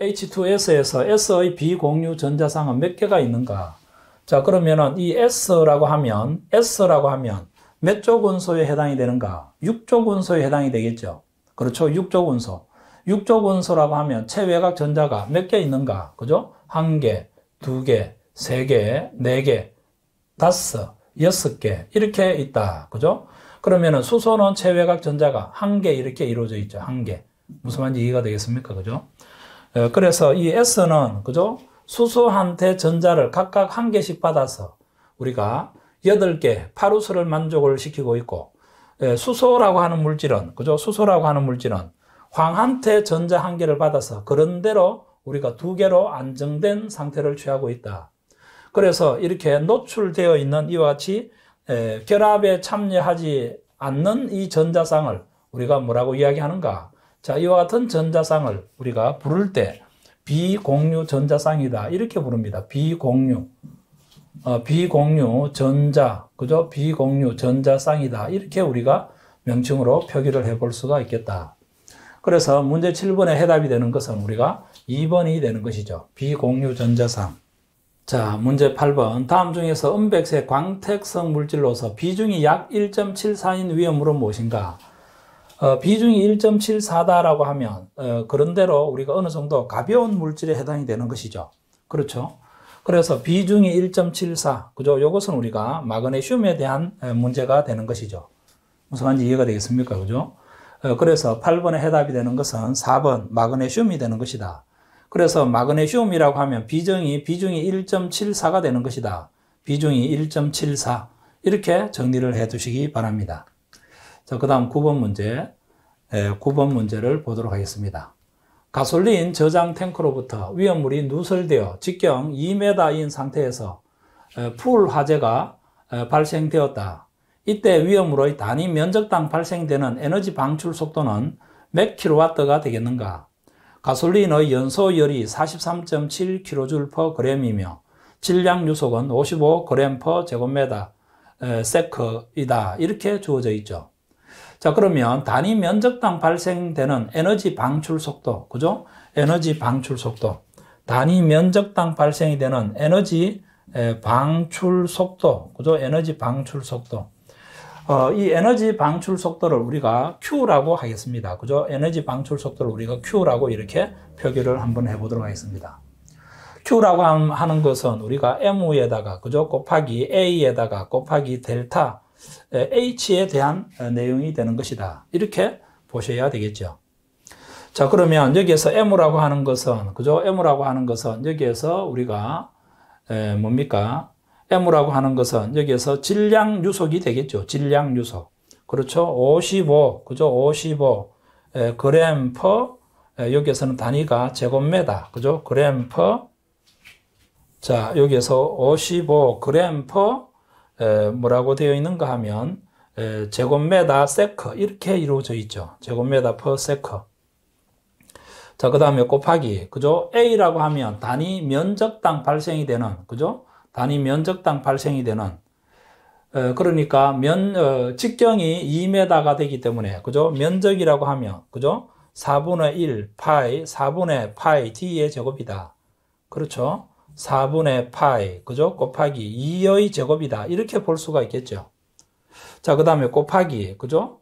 H2S에서 S의 비공유 전자상은 몇 개가 있는가? 자, 그러면은 이 S라고 하면, S라고 하면 몇쪽 원소에 해당이 되는가? 6쪽 원소에 해당이 되겠죠. 그렇죠. 6쪽 원소. 6쪽 원소라고 하면 체외각 전자가 몇 개 있는가? 그죠? 한 개, 두 개, 세 개, 네 개, 다섯, 여섯 개. 이렇게 있다. 그죠? 그러면은 수소는 체외각 전자가 한개 이렇게 이루어져 있죠. 한 개. 무슨 말인지 이해가 되겠습니까? 그죠? 어, 그래서 이 S는 그죠? 수소한테 전자를 각각 한 개씩 받아서 우리가 8개 파루스를 만족을 시키고 있고 예, 수소라고 하는 물질은 그죠? 수소라고 하는 물질은 황한테 전자 한 개를 받아서 그런대로 우리가 두 개로 안정된 상태를 취하고 있다. 그래서 이렇게 노출되어 있는 이와 같이 예, 결합에 참여하지 않는 이 전자상을 우리가 뭐라고 이야기하는가? 자, 이와 같은 전자상을 우리가 부를 때 비공유 전자상이다. 이렇게 부릅니다. 비공유. 어, 비공유 전자. 그죠? 비공유 전자상이다. 이렇게 우리가 명칭으로 표기를 해볼 수가 있겠다. 그래서 문제 7번에 해답이 되는 것은 우리가 2번이 되는 것이죠. 비공유 전자상. 자, 문제 8번. 다음 중에서 은백색 광택성 물질로서 비중이 약 1.74인 위험으로 무엇인가? 어, 비중이 1.74다라고 하면 어, 그런대로 우리가 어느 정도 가벼운 물질에 해당이 되는 것이죠. 그렇죠? 그래서 비중이 1.74 그죠? 이것은 우리가 마그네슘에 대한 문제가 되는 것이죠. 무슨 말인지 이해가 되겠습니까? 그죠? 어, 그래서 8번의 해답이 되는 것은 4번 마그네슘이 되는 것이다. 그래서 마그네슘이라고 하면 비중이 비중이 1.74가 되는 것이다. 비중이 1.74 이렇게 정리를 해 두시기 바랍니다. 자, 그 다음 9번 문제. 예, 9번 문제를 보도록 하겠습니다. 가솔린 저장 탱크로부터 위험물이 누설되어 직경 2m인 상태에서 예, 풀 화재가 예, 발생되었다. 이때 위험물의 단위 면적당 발생되는 에너지 방출 속도는 몇 킬로와트가 되겠는가? 가솔린의 연소열이 43.7kg/g이며 질량 유속은 55g/제곱미터 예, 세크이다. 이렇게 주어져 있죠. 자, 그러면 단위 면적당 발생되는 에너지 방출 속도, 그죠? 에너지 방출 속도. 단위 면적당 발생이 되는 에너지 방출 속도, 그죠? 에너지 방출 속도. 어, 이 에너지 방출 속도를 우리가 Q라고 하겠습니다. 그죠? 에너지 방출 속도를 우리가 Q라고 이렇게 표기를 한번 해보도록 하겠습니다. Q라고 하는 것은 우리가 Mu에다가, 그죠? 곱하기 A에다가 곱하기 델타 H에 대한 어, 내용이 되는 것이다. 이렇게 보셔야 되겠죠. 자, 그러면 여기에서 M라고 하는 것은, 그죠? M라고 하는 것은 여기에서 우리가, 에, 뭡니까? M라고 하는 것은 여기에서 질량 유속이 되겠죠. 질량 유속. 그렇죠? 55, 그죠? 55, 에, 그램 퍼, 에, 여기에서는 단위가 제곱미터, 그죠? 그램 퍼, 자, 여기에서 55 그램 퍼 뭐라고 되어 있는가 하면 제곱메다 세커 이렇게 이루어져 있죠. 제곱미터 퍼 세커. 자, 그 다음에 곱하기, 그죠? A라고 하면 단위 면적당 발생이 되는, 그죠? 단위 면적당 발생이 되는, 에, 그러니까 면, 어, 직경이 2m가 되기 때문에, 그죠? 면적이라고 하면, 그죠? 4분의 1파 4분의 파이 의 제곱이다. 그렇죠? 4분의 파이, 그죠? 곱하기 2의 제곱이다. 이렇게 볼 수가 있겠죠. 자, 그 다음에 곱하기, 그죠?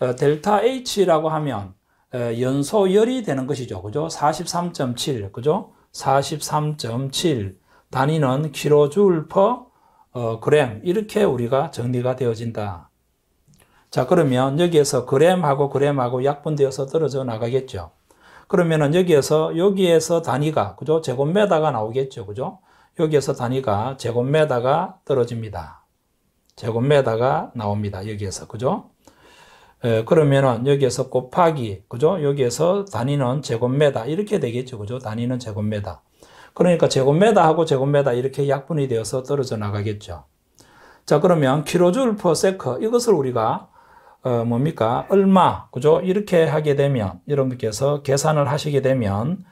어, 델타 H라고 하면 어, 연소열이 되는 것이죠. 그죠? 43.7, 그죠? 43.7 단위는 킬로줄 퍼 어, 그램 이렇게 우리가 정리가 되어진다. 자, 그러면 여기에서 그램하고 그램하고 약분되어서 떨어져 나가겠죠. 그러면은 여기에서 여기에서 단위가 그죠? 제곱미터가 나오겠죠. 그죠? 여기에서 단위가 제곱미터가 떨어집니다. 제곱미터가 나옵니다. 여기에서. 그죠? 에, 그러면은 여기에서 곱하기 그죠? 여기에서 단위는 제곱미터 이렇게 되겠죠. 그죠? 단위는 제곱미터. 그러니까 제곱미터하고 제곱미터 이렇게 약분이 되어서 떨어져 나가겠죠. 자, 그러면 킬로줄 퍼 세크 이것을 우리가 어, 뭡니까? 얼마, 그죠? 이렇게 하게 되면, 여러분께서 계산을 하시게 되면,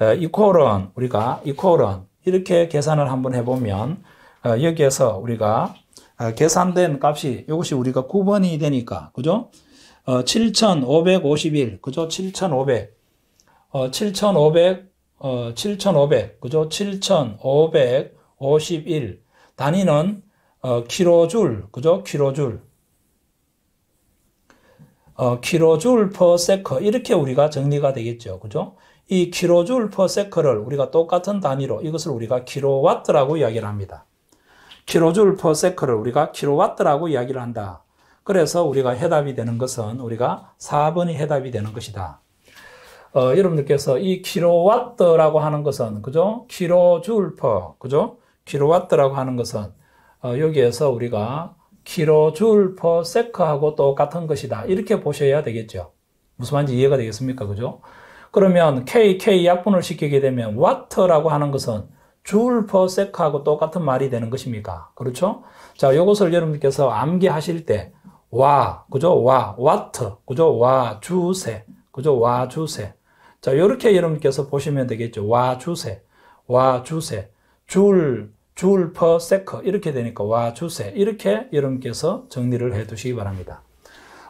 어, 이퀄은, 우리가 이퀄은, 이렇게 계산을 한번 해보면, 어, 여기에서 우리가 어, 계산된 값이, 이것이 우리가 9번이 되니까, 그죠? 어, 7,551, 그죠? 7,500, 어, 7,500, 어, 7,500, 그죠? 7,551, 단위는 어, 킬로줄, 그죠? 키로줄 어, 킬로줄 퍼 세커 이렇게 우리가 정리가 되겠죠. 그죠? 이 킬로줄 퍼 세커를 우리가 똑같은 단위로 이것을 우리가 킬로와트라고 이야기를 합니다. 킬로줄 퍼 세커를 우리가 킬로와트라고 이야기를 한다. 그래서 우리가 해답이 되는 것은 우리가 4번이 해답이 되는 것이다. 어, 여러분들께서 이 킬로와트라고 하는 것은 그죠? 킬로줄 퍼 그죠? 킬로와트라고 하는 것은 어, 여기에서 우리가 키로줄퍼 세크하고 똑같은 것이다. 이렇게 보셔야 되겠죠. 무슨 말인지 이해가 되겠습니까? 그죠? 그러면 KK 약분을 시키게 되면 w 와트라고 하는 것은 줄 퍼 세크하고 똑같은 말이 되는 것입니까? 그렇죠? 자, 이것을 여러분께서 암기하실 때 와, 그죠? 와, 와트, 그죠? 와, 주세, 그죠? 와, 주세. 자, 이렇게 여러분께서 보시면 되겠죠. 와, 주세, 와, 주세, 줄, 줄퍼 세커 이렇게 되니까 와 주세 이렇게 여러분께서 정리를 해 두시기 바랍니다.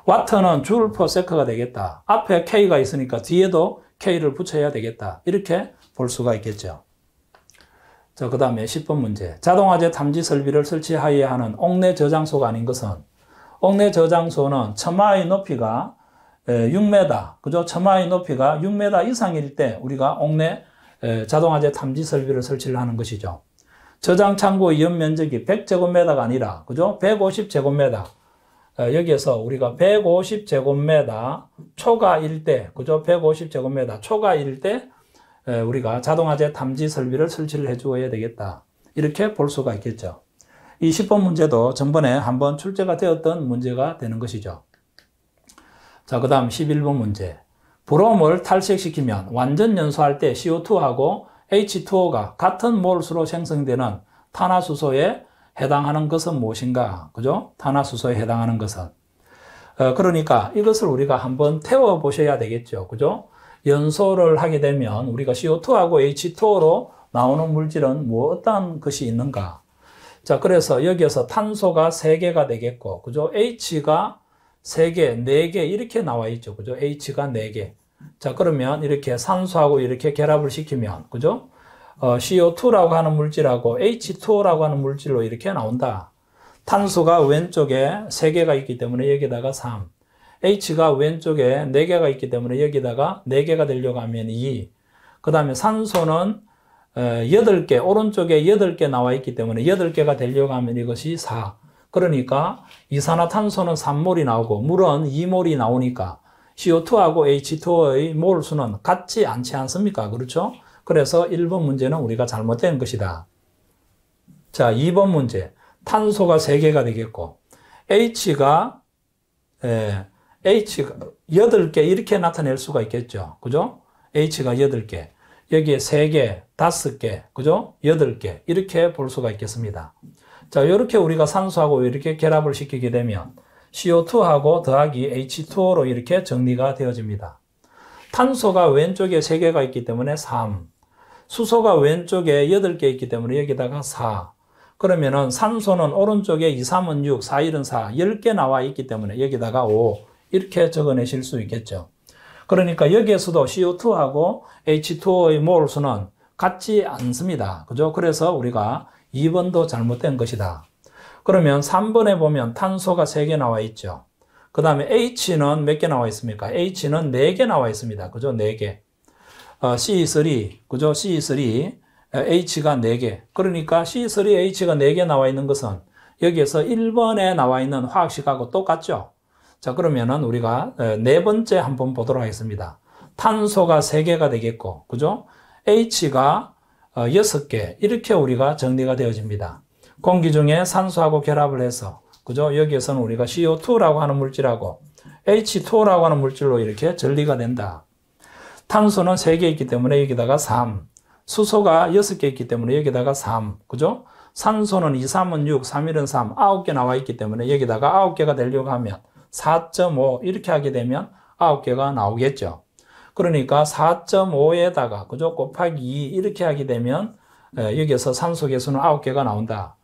와트는 줄 p 세커가 되겠다. 앞에 K가 있으니까 뒤에도 K를 붙여야 되겠다. 이렇게 볼 수가 있겠죠. 자, 그 다음에 10번 문제. 자동화재 탐지 설비를 설치하여야 하는 옥내 저장소가 아닌 것은 옥내 저장소는 처마의 높이가 6m, 그죠? 처마의 높이가 6m 이상일 때 우리가 옥내 자동화재 탐지 설비를 설치 하는 것이죠. 저장 창고이 연면적이 100제곱미터가 아니라 그죠? 150제곱미터. 어, 여기에서 우리가 150제곱미터 초과일 때 그죠? 150제곱미터 초과일 때 우리가 자동화재 탐지 설비를 설치를 해 주어야 되겠다. 이렇게 볼 수가 있겠죠. 이 10번 문제도 전번에 한번 출제가 되었던 문제가 되는 것이죠. 자, 그 다음 11번 문제. 브롬을 탈색시키면 완전 연소할 때 CO2하고 H2O가 같은 몰수로 생성되는 탄화수소에 해당하는 것은 무엇인가? 그죠? 탄화수소에 해당하는 것은. 어, 그러니까 이것을 우리가 한번 태워 보셔야 되겠죠. 그죠? 연소를 하게 되면 우리가 CO2하고 H2O로 나오는 물질은 뭐 어떤 것이 있는가? 자, 그래서 여기에서 탄소가 3개가 되겠고, 그죠? H가 3개, 4개 이렇게 나와 있죠. 그죠? H가 4개. 자, 그러면 이렇게 산소하고 이렇게 결합을 시키면, 그죠? 어, CO2라고 하는 물질하고 H2O라고 하는 물질로 이렇게 나온다. 탄소가 왼쪽에 3개가 있기 때문에 여기다가 3. H가 왼쪽에 4개가 있기 때문에 여기다가 4개가 되려고 하면 2. 그 다음에 산소는 8개, 어, 오른쪽에 8개 나와 있기 때문에 8개가 되려고 하면 이것이 4. 그러니까 이산화탄소는 3몰이 나오고 물은 2몰이 나오니까 CO2하고 H2O의 몰수는 같지 않지 않습니까? 그렇죠? 그래서 1번 문제는 우리가 잘못된 것이다. 자, 2번 문제. 탄소가 3개가 되겠고, H가, 에, 예, H가 8개 이렇게 나타낼 수가 있겠죠. 그죠? H가 8개. 여기에 3개, 5개, 그죠? 8개. 이렇게 볼 수가 있겠습니다. 자, 이렇게 우리가 산소하고 이렇게 결합을 시키게 되면 CO2하고 더하기 H2O로 이렇게 정리가 되어집니다. 탄소가 왼쪽에 3개가 있기 때문에 3, 수소가 왼쪽에 8개 있기 때문에 여기다가 4, 그러면은 산소는 오른쪽에 2, 3은 6, 4, 1은 4, 10개 나와 있기 때문에 여기다가 5 이렇게 적어내실 수 있겠죠. 그러니까 여기에서도 CO2하고 H2O의 몰수는 같지 않습니다. 그죠? 그래서 우리가 2번도 잘못된 것이다. 그러면 3번에 보면 탄소가 3개 나와 있죠. 그 다음에 H는 몇 개 나와 있습니까? H는 4개 나와 있습니다. 그죠? 4개. 어, C3, 그죠? C3, H가 4개. 그러니까 C3, H가 4개 나와 있는 것은 여기에서 1번에 나와 있는 화학식하고 똑같죠? 자, 그러면은 우리가 네 번째 한번 보도록 하겠습니다. 탄소가 3개가 되겠고, 그죠? H가 6개. 어, 이렇게 우리가 정리가 되어집니다. 공기 중에 산소하고 결합을 해서 그죠? 여기에서는 우리가 CO2라고 하는 물질하고 H2O라고 하는 물질로 이렇게 전리가 된다. 탄소는 3개 있기 때문에 여기다가 3. 수소가 6개 있기 때문에 여기다가 3. 그죠? 산소는 2, 3은 6, 3일은 3, 9개 나와 있기 때문에 여기다가 9개가 되려고 하면 4.5 이렇게 하게 되면 9개가 나오겠죠. 그러니까 4.5에다가 그죠? 곱하기 2 이렇게 하게 되면 여기에서 산소 개수는 9개가 나온다.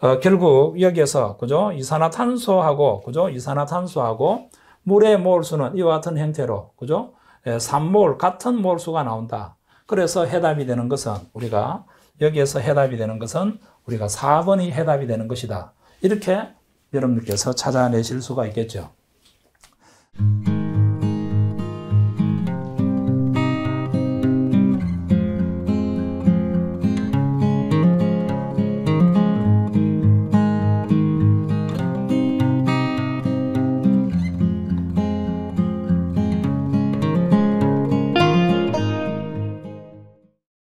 어, 결국 여기에서 그죠 이산화탄소하고 그죠 이산화탄소하고 물의 몰수는 이와 같은 형태로 그죠 예, 몰 같은 몰수가 나온다. 그래서 해답이 되는 것은 우리가 여기에서 해답이 되는 것은 우리가 4번이 해답이 되는 것이다. 이렇게 여러분들께서 찾아내실 수가 있겠죠.